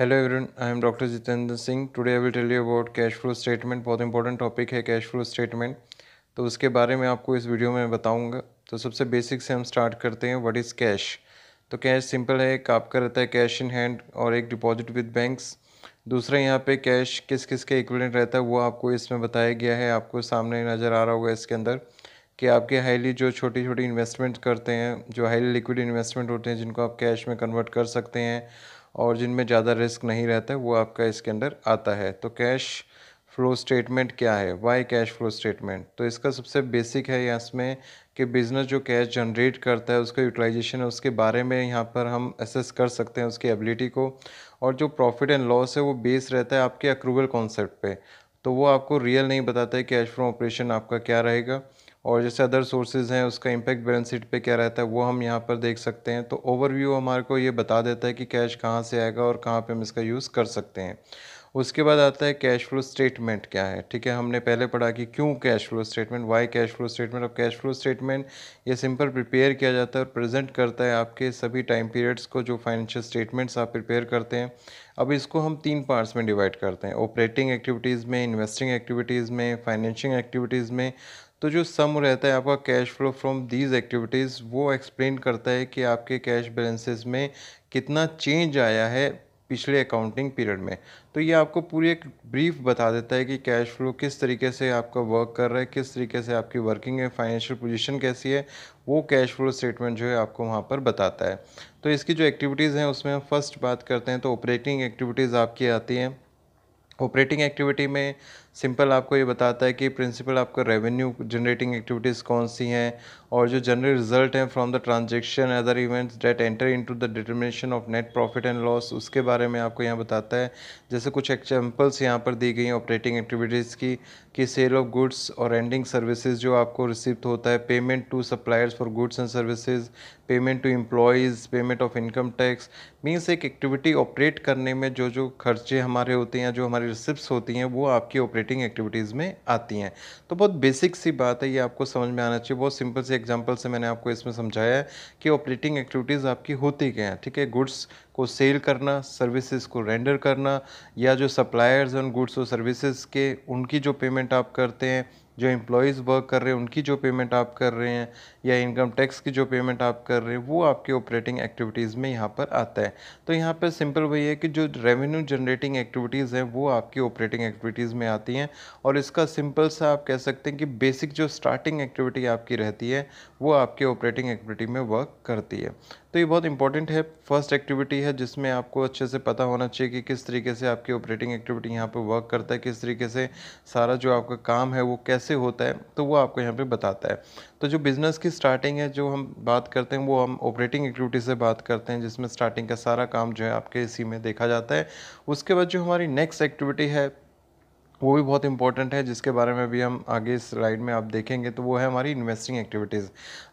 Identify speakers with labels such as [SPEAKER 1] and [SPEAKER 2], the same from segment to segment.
[SPEAKER 1] hello everyone I am doctor Jitendra Singh today I will tell you about cash flow statement बहुत important topic है cash flow statement तो उसके बारे में आपको इस वीडियो में बताऊंगा तो सबसे बेसिक से हम स्टार्ट करते हैं व्हाट इज़ कैश तो कैश सिंपल है एक आपका रहता है कैश इन हैंड और एक डिपॉजिट विद बैंक्स दूसरा यहाँ पे कैश किस किस के इक्विलेंट रहता है वो आपको इसमें बताया गया है आपको सामने नज़र आ रहा होगा इसके अंदर कि आपके हाईली जो छोटी छोटी इन्वेस्टमेंट करते हैं जो हाईली लिक्विड इन्वेस्टमेंट होते हैं जिनको आप कैश में कन्वर्ट कर सकते हैं और जिनमें ज़्यादा रिस्क नहीं रहता है वो आपका इसके अंदर आता है तो कैश फ्लो स्टेटमेंट क्या है वाई कैश फ्लो स्टेटमेंट तो इसका सबसे बेसिक है यहाँ इसमें कि बिज़नेस जो कैश जनरेट करता है उसका यूटिलाइजेशन है उसके बारे में यहाँ पर हम असेस कर सकते हैं उसकी एबिलिटी को और जो प्रॉफिट एंड लॉस है वो बेस रहता है आपके अक्रूवल कॉन्सेप्ट तो वो आपको रियल नहीं बताता है कैश फ्रॉम ऑपरेशन आपका क्या रहेगा और जैसे अदर सोर्सेज हैं उसका इम्पैक्ट बैलेंस शीट पे क्या रहता है वो हम यहाँ पर देख सकते हैं तो ओवरव्यू हमारे को ये बता देता है कि कैश कहाँ से आएगा और कहाँ पे हम इसका यूज़ कर सकते हैं उसके बाद आता है कैश फ्लो स्टेटमेंट क्या है ठीक है हमने पहले पढ़ा कि क्यों cash flow statement why cash flow statement अब कैश फ्लो स्टेटमेंट ये सिंपल प्रिपेयर किया जाता है और प्रेजेंट करता है आपके सभी टाइम पीरियड्स को जो फाइनेंशियल स्टेटमेंट्स आप प्रिपेयर करते हैं अब इसको हम तीन पार्ट्स में डिवाइड करते हैं ऑपरेटिंग एक्टिविटीज़ में इन्वेस्टिंग एक्टिविटीज़ में फाइनेंशिंग एक्टिविटीज़ में तो जो सम रहता है आपका cash flow from these activities वो एक्सप्लेन करता है कि आपके कैश बैलेंसेस में कितना चेंज आया है पिछले अकाउंटिंग पीरियड में तो ये आपको पूरी एक ब्रीफ बता देता है कि कैश फ्लो किस तरीके से आपका वर्क कर रहा है किस तरीके से आपकी वर्किंग है फाइनेंशियल पोजीशन कैसी है वो कैश फ्लो स्टेटमेंट जो है आपको वहाँ पर बताता है तो इसकी जो एक्टिविटीज़ हैं उसमें हम फर्स्ट बात करते हैं तो ऑपरेटिंग एक्टिविटीज़ आपकी आती हैं ऑपरेटिंग एक्टिविटी में सिंपल आपको ये बताता है कि प्रिंसिपल आपका रेवेन्यू जनरेटिंग एक्टिविटीज़ कौन सी हैं और जो जनरल रिजल्ट हैं from the transaction other events that enter into the determination of net profit and loss उसके बारे में आपको यहाँ बताता है जैसे कुछ एग्जाम्पल्स यहाँ पर दी गई ऑपरेटिंग एक्टिविटीज़ की कि सेल ऑफ गुड्स और एंडिंग सर्विसेज जो आपको रिसिप्ट होता है payment to suppliers for goods and services payment to employees payment of income tax means एक एक्टिविटी ऑपरेट करने में जो जो खर्चे हमारे होते हैं जो हमारे रिसिप्ट होती हैं वो आपकी ऑपरेटिंग एक्टिविटीज़ में आती हैं तो बहुत बेसिक सी बात है ये आपको समझ में आना चाहिए बहुत सिंपल सी एग्जांपल से मैंने आपको इसमें समझाया है कि ऑपरेटिंग एक्टिविटीज़ आपकी होती क्या हैं ठीक है गुड्स को सेल करना सर्विसेज को रेंडर करना या जो सप्लायर्स एंड गुड्स और सर्विसेज के उनकी जो पेमेंट आप करते हैं जो एम्प्लॉयज़ वर्क कर रहे हैं उनकी जो पेमेंट आप कर रहे हैं या इनकम टैक्स की जो पेमेंट आप कर रहे हैं वो आपके ऑपरेटिंग एक्टिविटीज़ में यहाँ पर आता है तो यहाँ पर सिंपल वही है कि जो रेवेन्यू जनरेटिंग एक्टिविटीज़ हैं वो आपकी ऑपरेटिंग एक्टिविटीज़ में आती हैं और इसका सिंपल सा आप कह सकते हैं कि बेसिक जो स्टार्टिंग एक्टिविटी आपकी रहती है वो आपके ऑपरेटिंग एक्टिविटी में वर्क करती है तो ये बहुत इंपॉर्टेंट है फर्स्ट एक्टिविटी है जिसमें आपको अच्छे से पता होना चाहिए कि किस तरीके से आपकी ऑपरेटिंग एक्टिविटी यहाँ पे वर्क करता है किस तरीके से सारा जो आपका काम है वो कैसे होता है तो वो आपको यहाँ पे बताता है तो जो बिज़नेस की स्टार्टिंग है जो हम बात करते हैं वो हम ऑपरेटिंग एक्टिविटी से बात करते हैं जिसमें स्टार्टिंग का सारा काम जो है आपके इसी में देखा जाता है उसके बाद जो हमारी नेक्स्ट एक्टिविटी है वो भी बहुत इंपॉर्टेंट है जिसके बारे में भी हम आगे इस स्लाइड में आप देखेंगे तो वो है हमारी इन्वेस्टिंग एक्टिविटीज़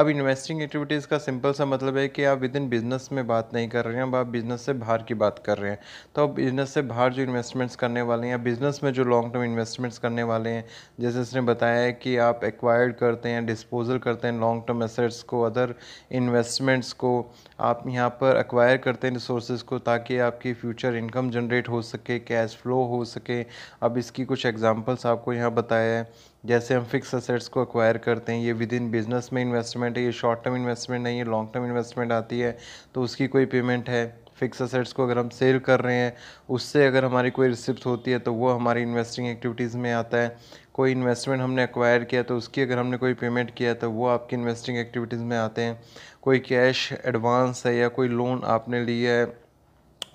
[SPEAKER 1] अब इन्वेस्टिंग एक्टिविटीज़ का सिंपल सा मतलब है कि आप विद इन बिज़नेस में बात नहीं कर रहे हैं अब आप बिज़नेस से बाहर की बात कर रहे हैं तो अब बिज़नेस से बाहर जो इन्वेस्टमेंट्स करने वाले हैं या बिज़नेस में जो लॉन्ग टर्म इन्वेस्टमेंट्स करने वाले हैं जैसे इसने बताया है कि आप एक्वायर्ड करते हैं डिस्पोजल करते हैं लॉन्ग टर्म एसेट्स को अदर इन्वेस्टमेंट्स को आप यहाँ पर एक्वायर करते हैं रिसोर्सेज को ताकि आपकी फ्यूचर इनकम जनरेट हो सके कैश फ्लो हो सके अब इसकी कुछ एग्जांपल्स आपको यहाँ बताया है जैसे हम फिक्स असेट्स को एक्वायर करते हैं ये विद इन बिजनेस में इन्वेस्टमेंट है ये शॉर्ट टर्म इन्वेस्टमेंट नहीं है लॉन्ग टर्म इन्वेस्टमेंट आती है तो उसकी कोई पेमेंट है फिक्स असेट्स को अगर हम सेल कर रहे हैं उससे अगर हमारी कोई रिसिप्ट होती है तो वो हमारी इन्वेस्टिंग एक्टिविटीज़ में आता है कोई इन्वेस्टमेंट हमने एक्वायर किया तो उसकी अगर हमने कोई पेमेंट किया तो वो आपकी इन्वेस्टिंग एक्टिविटीज़ में आते हैं कोई कैश एडवांस है या कोई लोन आपने लिया है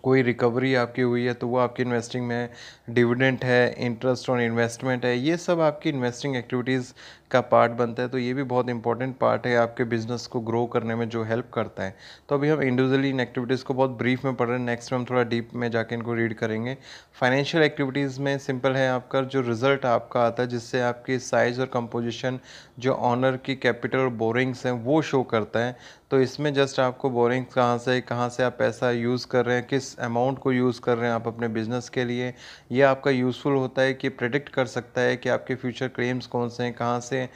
[SPEAKER 1] कोई रिकवरी आपकी हुई है तो वो आपकी इन्वेस्टिंग में डिविडेंट है इंटरेस्ट ऑन इन्वेस्टमेंट है ये सब आपकी इन्वेस्टिंग एक्टिविटीज़ का पार्ट बनता है तो ये भी बहुत इंपॉर्टेंट पार्ट है आपके बिजनेस को ग्रो करने में जो हेल्प करता है तो अभी हम इंडिविजुअली इन एक्टिविटीज़ को बहुत ब्रीफ में पढ़ रहे हैं नेक्स्ट में हम थोड़ा डीप में जाके इनको रीड करेंगे फाइनेंशियल एक्टिविटीज़ में सिंपल है आपका जो रिज़ल्ट आपका आता है जिससे आपकी साइज़ और कंपोजिशन जो ऑनर की कैपिटल और बोरिंग्स हैं वो शो करता है तो इसमें जस्ट आपको बोरिंग्स कहाँ से कहाँ से आप पैसा यूज़ कर रहे हैं किस अमाउंट को यूज़ कर रहे हैं आप अपने बिज़नेस के लिए ये आपका यूज़फुल होता है कि प्रेडिक्ट कर सकता है कि आपके फ्यूचर क्लेम्स कौन से हैं कहाँ से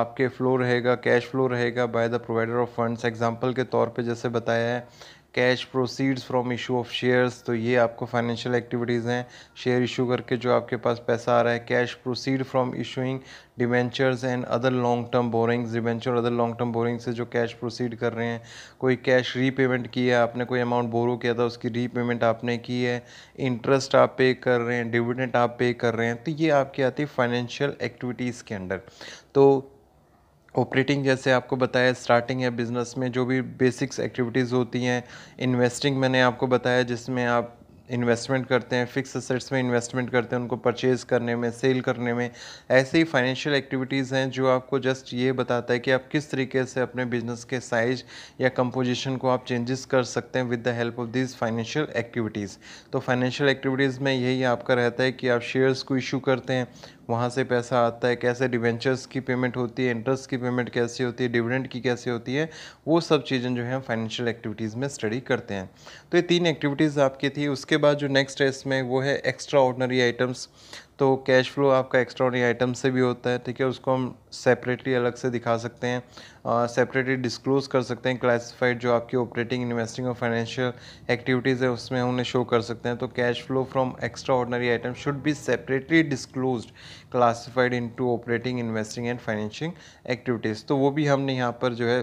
[SPEAKER 1] आपके फ़्लो रहेगा कैश फ्लो रहेगा by the provider of funds example के तौर पे जैसे बताया है cash proceeds from issue of shares तो ये आपको फाइनेंशियल एक्टिविटीज़ हैं शेयर इशू करके जो आपके पास पैसा आ रहा है cash proceed from issuing debentures and other long term borrowings debenture other long term borrowing से जो कैश प्रोसीड कर रहे हैं कोई कैश रीपेमेंट किया आपने कोई अमाउंट बोरो किया था उसकी रीपेमेंट आपने की है इंटरेस्ट आप पे कर रहे हैं डिविडेंट आप पे कर रहे हैं तो ये आपकी आती है फाइनेंशियल एक्टिविटीज़ के अंडर तो ऑपरेटिंग जैसे आपको बताया स्टार्टिंग या बिज़नेस में जो भी बेसिक्स एक्टिविटीज़ होती हैं इन्वेस्टिंग मैंने आपको बताया जिसमें आप इन्वेस्टमेंट करते हैं फिक्स असेट्स में इन्वेस्टमेंट करते हैं उनको परचेज़ करने में सेल करने में ऐसे ही फाइनेंशियल एक्टिविटीज़ हैं जो आपको जस्ट ये बताता है कि आप किस तरीके से अपने बिजनेस के साइज या कंपोजिशन को आप चेंजेस कर सकते हैं with the help of this financial activities तो फाइनेंशियल एक्टिविटीज़ में यही आपका रहता है कि आप शेयर्स को इशू करते हैं वहाँ से पैसा आता है कैसे डिवेंचर्स की पेमेंट होती है इंटरेस्ट की पेमेंट कैसे होती है डिविडेंड की कैसे होती है वो सब चीज़ें जो है फाइनेंशियल एक्टिविटीज़ में स्टडी करते हैं तो ये तीन एक्टिविटीज़ आपकी थी उसके बाद जो नेक्स्ट है इसमें वो है एक्स्ट्रा ऑर्डनरी आइटम्स तो कैश फ्लो आपका एक्स्ट्रॉडरी आइटम से भी होता है ठीक है उसको हम सेपरेटली अलग से दिखा सकते हैं सेपरेटली डिस्क्लोज कर सकते हैं क्लासिफाइड जो आपकी ऑपरेटिंग इन्वेस्टिंग और फाइनेंशियल एक्टिविटीज़ है उसमें उन्हें शो कर सकते हैं तो cash flow from extra ordinary item should be separately disclose classified into operating investing and financing activities तो वो भी हमने यहाँ पर जो है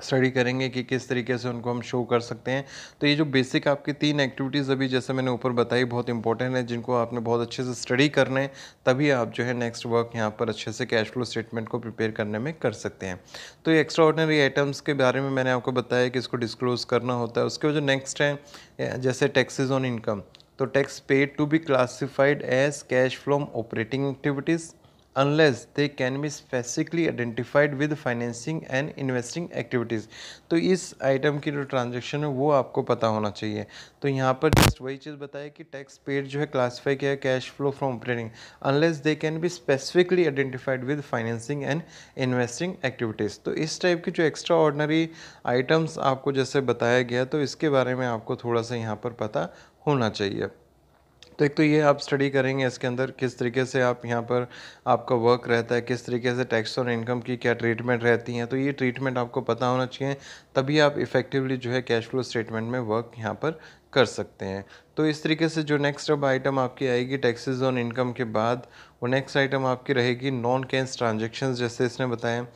[SPEAKER 1] स्टडी करेंगे कि किस तरीके से उनको हम शो कर सकते हैं तो ये जो बेसिक आपकी तीन एक्टिविटीज़ अभी जैसे मैंने ऊपर बताई बहुत इंपॉर्टेंट है जिनको आपने बहुत अच्छे से स्टडी करने तभी आप जो है नेक्स्ट वर्क यहाँ पर अच्छे से कैश फ्लो स्टेटमेंट को प्रिपेयर करने में कर सकते हैं तो ये एक्स्ट्रा ऑर्डनरी आइटम्स के बारे में मैंने आपको बताया कि इसको डिस्क्लोज़ करना होता है उसके जो नेक्स्ट है जैसे टैक्सेज ऑन इनकम तो tax paid to be classified as cash from operating activities unless they can be specifically identified with financing and investing activities तो इस आइटम की जो ट्रांजेक्शन है वो आपको पता होना चाहिए तो यहाँ पर जस्ट वही चीज़ बताया कि टैक्स पेड जो है क्लासीफाई किया है cash flow from operating unless they can be specifically identified with financing and investing activities तो इस टाइप की जो एक्स्ट्रा ऑर्डनरी आइटम्स आपको जैसे बताया गया तो इसके बारे में आपको थोड़ा सा यहाँ पर पता होना चाहिए तो एक तो ये आप स्टडी करेंगे इसके अंदर किस तरीके से आप यहाँ पर आपका वर्क रहता है किस तरीके से टैक्स और इनकम की क्या ट्रीटमेंट रहती हैं तो ये ट्रीटमेंट आपको पता होना चाहिए तभी आप इफेक्टिवली जो है कैश फ्लो स्टेटमेंट में वर्क यहाँ पर कर सकते हैं तो इस तरीके से जो नेक्स्ट अब आइटम आपकी आएगी टैक्सेस ऑन इनकम के बाद वो नेक्स्ट आइटम आपकी रहेगी नॉन कैश ट्रांजेक्शन जैसे इसने बताया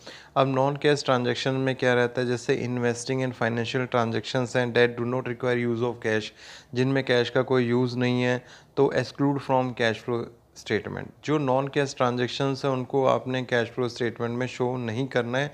[SPEAKER 1] अब नॉन कैश ट्रांजेक्शन में क्या रहता है जैसे इन्वेस्टिंग एंड फाइनेंशियल ट्रांजेक्शन हैं that do not require use of cash जिनमें कैश का कोई यूज़ नहीं है तो exclude from cash flow statement जो नॉन कैश ट्रांजेक्शन्स हैं उनको आपने कैश फ्लो स्टेटमेंट में शो नहीं करना है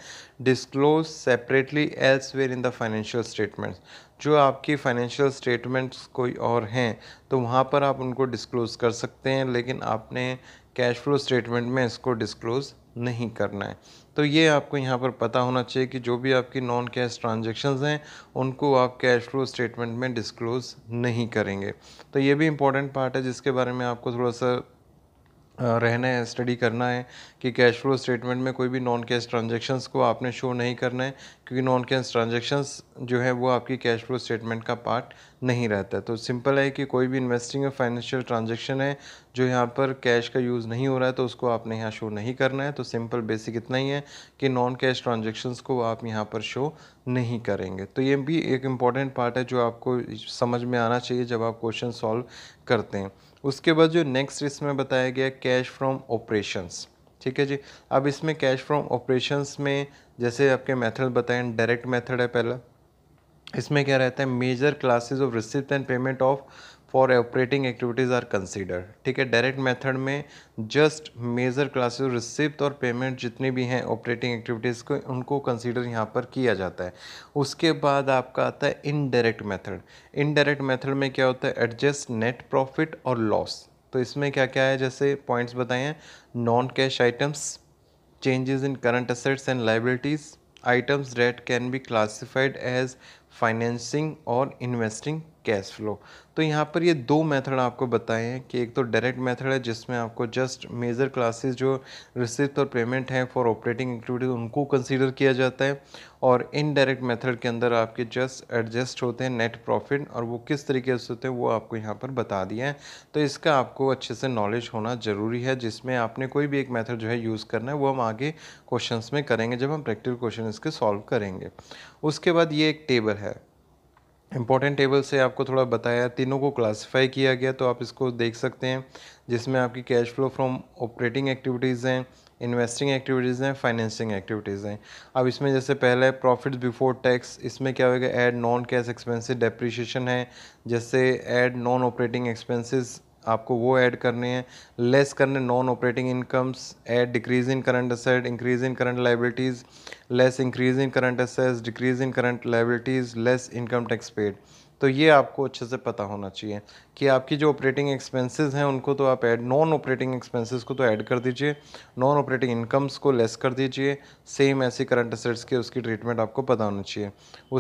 [SPEAKER 1] disclose separately elsewhere in the financial statements जो आपकी फाइनेंशियल स्टेटमेंट्स कोई और हैं तो वहाँ पर आप उनको डिस्क्लोज कर सकते हैं लेकिन आपने कैश फ्लो स्टेटमेंट में इसको डिस्क्लोज नहीं करना है तो ये आपको यहाँ पर पता होना चाहिए कि जो भी आपकी नॉन कैश ट्रांजेक्शन्स हैं उनको आप कैश फ्लो स्टेटमेंट में डिस्क्लोज नहीं करेंगे तो ये भी इंपॉर्टेंट पार्ट है जिसके बारे में आपको थोड़ा सा रहना है स्टडी करना है कि कैश फ्लो स्टेटमेंट में कोई भी नॉन कैश ट्रांजेक्शन्स को आपने शो नहीं करना है क्योंकि नॉन कैश ट्रांजेक्शन्स जो है वो आपकी कैश फ्लो स्टेटमेंट का पार्ट नहीं रहता है तो सिंपल है कि कोई भी इन्वेस्टिंग या फाइनेंशियल ट्रांजेक्शन है जो यहाँ पर कैश का यूज़ नहीं हो रहा है तो उसको आपने यहाँ शो नहीं करना है तो सिंपल बेसिक इतना ही है कि नॉन कैश ट्रांजेक्शन्स को आप यहाँ पर शो नहीं करेंगे तो ये भी एक इम्पॉर्टेंट पार्ट है जो आपको समझ में आना चाहिए जब आप क्वेश्चन सॉल्व करते हैं उसके बाद जो नेक्स्ट इसमें बताया गया कैश फ्रॉम ऑपरेशंस ठीक है जी अब इसमें कैश फ्रॉम ऑपरेशंस में जैसे आपके मेथड बताएं डायरेक्ट मेथड है पहला इसमें क्या रहता है major classes of receipt and payment of for operating activities are consider ठीक है डायरेक्ट मेथड में जस्ट मेजर क्लासेस रिसिप्ट और पेमेंट जितने भी हैं ऑपरेटिंग एक्टिविटीज़ को उनको कंसिडर यहाँ पर किया जाता है उसके बाद आपका आता है इनडायरेक्ट मेथड इनडायरेक्ट मेथड में क्या होता है एडजस्ट नेट प्रॉफिट और लॉस तो इसमें क्या क्या है जैसे पॉइंट्स बताए हैं non cash items changes in current assets and liabilities items that can be classified as financing और इन्वेस्टिंग कैश फ्लो तो यहाँ पर ये दो मेथड आपको बताए हैं कि एक तो डायरेक्ट मेथड है जिसमें आपको जस्ट मेजर क्लासेस जो रिसिप्ट और पेमेंट हैं फॉर ऑपरेटिंग एक्टिविटीज़ उनको कंसीडर किया जाता है और इनडायरेक्ट मेथड के अंदर आपके जस्ट एडजस्ट होते हैं नेट प्रॉफिट और वो किस तरीके से होते हैं वो आपको यहाँ पर बता दिया है तो इसका आपको अच्छे से नॉलेज होना ज़रूरी है जिसमें आपने कोई भी एक मेथड जो है यूज़ करना है वो हम आगे क्वेश्चंस में करेंगे जब हम प्रैक्टिकल क्वेश्चन इसके सॉल्व करेंगे उसके बाद ये एक टेबल है इम्पॉर्टेंट टेबल से आपको थोड़ा बताया तीनों को क्लासिफाई किया गया तो आप इसको देख सकते हैं जिसमें आपकी cash flow from operating activities हैं इन्वेस्टिंग एक्टिविटीज़ हैं फाइनेंसिंग एक्टिविटीज़ हैं अब इसमें जैसे पहले प्रॉफिट्स बिफोर टैक्स इसमें क्या होगा add non cash expenses depreciation है जैसे ऐड नॉन ऑपरेटिंग एक्सपेंसिस आपको वो ऐड करने हैं लेस करने non operating incomes add decrease in current asset increase in current liabilities less increase in current assets decrease in current liabilities less income tax paid तो ये आपको अच्छे से पता होना चाहिए कि आपकी जो ऑपरेटिंग एक्सपेंसेस हैं उनको तो आप ऐड नॉन ऑपरेटिंग एक्सपेंसेस को तो ऐड कर दीजिए नॉन ऑपरेटिंग इनकम्स को लेस कर दीजिए सेम ऐसी करंट असेट्स के उसकी ट्रीटमेंट आपको पता होना चाहिए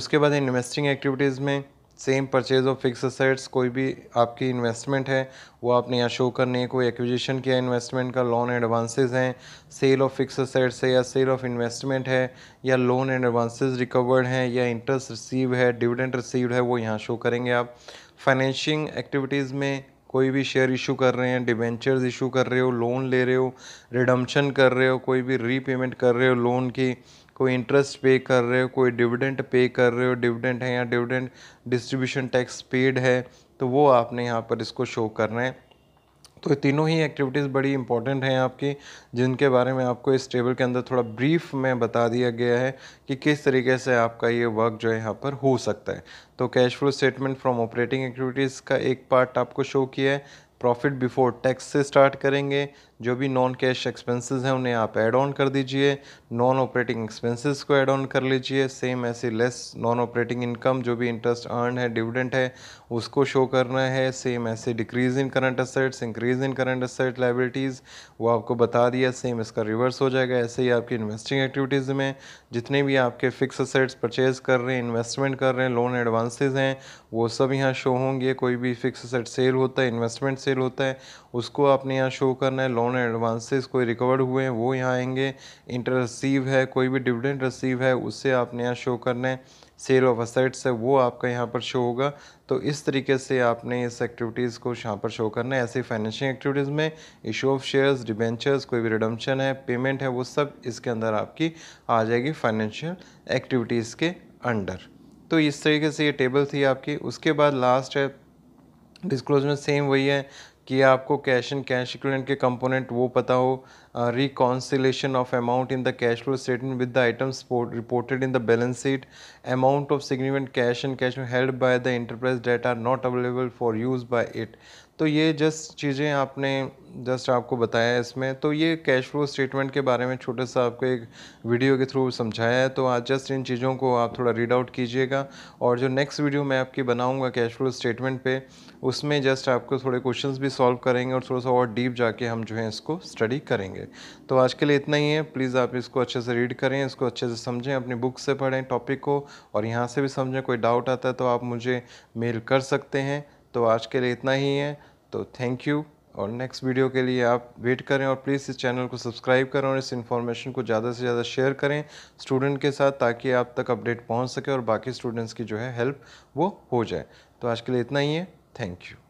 [SPEAKER 1] उसके बाद इन्वेस्टिंग एक्टिविटीज़ में same purchase of fix assets कोई भी आपकी इन्वेस्टमेंट है वो आपने यहाँ शो करनी है कोई एक्विजिशन किया इन्वेस्टमेंट का लोन एडवांसेस हैं सेल ऑफ फिक्स असेट्स है या सेल ऑफ इन्वेस्टमेंट है या लोन एंड एडवांसेस रिकवर्ड हैं या इंटरेस्ट रिसीव है डिविडेंड रिसीव्ड है वो यहाँ शो करेंगे आप फाइनेंशिंग एक्टिविटीज़ में कोई भी शेयर इशू कर रहे हैं डिवेंचर्स इशू कर रहे हो लोन ले रहे हो रिडम्शन कर रहे हो कोई भी रीपेमेंट कर रहे हो लोन की कोई इंटरेस्ट पे कर रहे हो कोई डिविडेंड पे कर रहे हो डिविडेंड है या डिविडेंड डिस्ट्रीब्यूशन टैक्स पेड है तो वो आपने यहाँ पर इसको शो करना है तो तीनों ही एक्टिविटीज़ बड़ी इंपॉर्टेंट हैं आपकी जिनके बारे में आपको इस टेबल के अंदर थोड़ा ब्रीफ में बता दिया गया है कि किस तरीके से आपका ये वर्क जो है यहाँ पर हो सकता है तो cash flow statement from operating activities का एक पार्ट आपको शो किया है प्रॉफिट बिफोर टैक्स से स्टार्ट करेंगे जो भी नॉन कैश एक्सपेंसेस हैं उन्हें आप ऐड ऑन कर दीजिए नॉन ऑपरेटिंग एक्सपेंसेस को ऐड ऑन कर लीजिए सेम ऐसे लेस नॉन ऑपरेटिंग इनकम जो भी इंटरेस्ट अर्न है डिविडेंट है उसको शो करना है सेम ऐसे decrease in current assets increase in current asset liabilities वो आपको बता दिया सेम इसका रिवर्स हो जाएगा ऐसे ही आपकी इन्वेस्टिंग एक्टिविटीज़ में जितने भी आपके फिक्स असेट्स परचेज कर रहे हैं इन्वेस्टमेंट कर रहे हैं लोन एडवांसेज हैं वो सब यहाँ शो होंगे कोई भी फिक्स असेट सेल होता है इन्वेस्टमेंट सेल होता है उसको आपने यहाँ शो करना है लोन लोन एडवांसेस कोई रिकवर हुए हैं वो यहाँ आएंगे इंटर रसीव है कोई भी डिविडेंड रसीव है उससे आपने यहाँ शो करना है सेल ऑफ असेट्स है वो आपका यहाँ पर शो होगा तो इस तरीके से आपने इस एक्टिविटीज़ को यहाँ पर शो करना है ऐसे फाइनेंशियल एक्टिविटीज़ में इशू ऑफ शेयर्स डिबेंचर्स कोई भी रिडम्शन है पेमेंट है वो सब इसके अंदर आपकी आ जाएगी फाइनेंशियल एक्टिविटीज़ के अंडर तो इस तरीके से ये टेबल थी आपकी उसके बाद लास्ट है डिस्क्लोज में सेम वही है कि आपको कैश एंड कैश इक्विवेलेंट के कंपोनेंट वो पता हो uh, reconciliation of amount in the cash flow statement with the items reported in the balance sheet amount of significant cash and cash held by the enterprise that are not available for use by it तो ये just चीज़ें आपने just आपको बताया इसमें तो ये cash flow statement के बारे में छोटा सा आपको एक वीडियो के थ्रू समझाया है तो आज जस्ट इन चीज़ों को आप थोड़ा रीड आउट कीजिएगा और जो नेक्स्ट वीडियो मैं आपकी बनाऊंगा कैश फ्लो स्टेटमेंट पे उसमें जस्ट आपको थोड़े क्वेश्चंस भी सॉल्व करेंगे और थोड़ा सा और डीप जाके हम जो है इसको स्टडी करेंगे जाएंगे तो आज के लिए इतना ही है प्लीज़ आप इसको अच्छे से रीड करें इसको अच्छे से समझें अपनी बुक से पढ़ें टॉपिक को और यहाँ से भी समझें कोई डाउट आता है तो आप मुझे मेल कर सकते हैं तो आज के लिए इतना ही है तो थैंक यू और नेक्स्ट वीडियो के लिए आप वेट करें और प्लीज़ इस चैनल को सब्सक्राइब करें और इस इन्फॉर्मेशन को ज़्यादा से ज़्यादा शेयर करें स्टूडेंट के साथ ताकि आप तक अपडेट पहुंच सके और बाकी स्टूडेंट्स की जो है हेल्प वो हो जाए तो आज के लिए इतना ही है थैंक यू